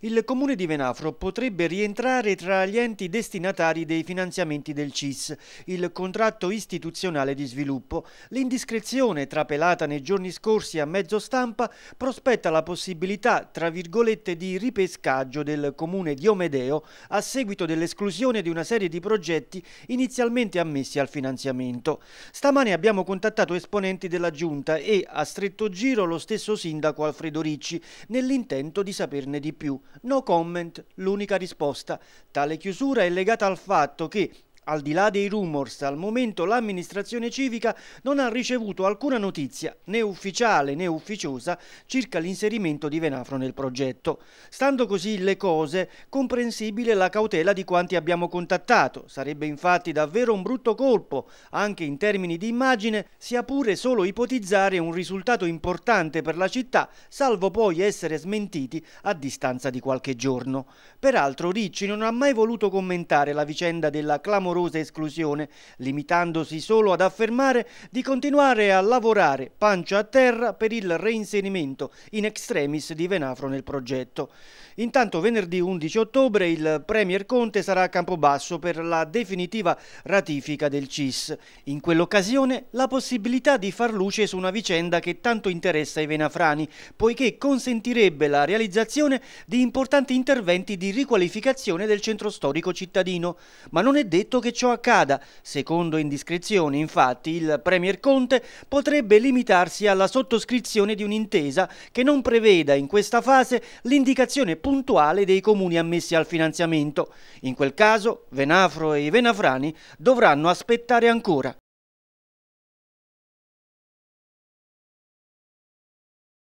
il comune di Venafro potrebbe rientrare tra gli enti destinatari dei finanziamenti del CIS, il contratto istituzionale di sviluppo. L'indiscrezione trapelata nei giorni scorsi a mezzo stampa prospetta la possibilità, tra virgolette, di ripescaggio del comune di Omedeo a seguito dell'esclusione di una serie di progetti inizialmente ammessi al finanziamento. Stamane abbiamo contattato esponenti della giunta e a stretto giro lo stesso sindaco Alfredo Ricci nell'intento di saperne di più. No comment, l'unica risposta. Tale chiusura è legata al fatto che al di là dei rumors, al momento l'amministrazione civica non ha ricevuto alcuna notizia, né ufficiale né ufficiosa, circa l'inserimento di Venafro nel progetto. Stando così le cose, comprensibile la cautela di quanti abbiamo contattato. Sarebbe infatti davvero un brutto colpo, anche in termini di immagine, sia pure solo ipotizzare un risultato importante per la città, salvo poi essere smentiti a distanza di qualche giorno. Peraltro Ricci non ha mai voluto commentare la vicenda della clamorosa clamorosa esclusione, limitandosi solo ad affermare di continuare a lavorare pancia a terra per il reinserimento in extremis di Venafro nel progetto. Intanto venerdì 11 ottobre il Premier Conte sarà a Campobasso per la definitiva ratifica del CIS. In quell'occasione la possibilità di far luce su una vicenda che tanto interessa i venafrani, poiché consentirebbe la realizzazione di importanti interventi di riqualificazione del centro storico cittadino, ma non è detto che che ciò accada. Secondo indiscrezioni, infatti, il Premier Conte potrebbe limitarsi alla sottoscrizione di un'intesa che non preveda in questa fase l'indicazione puntuale dei comuni ammessi al finanziamento. In quel caso, Venafro e i Venafrani dovranno aspettare ancora.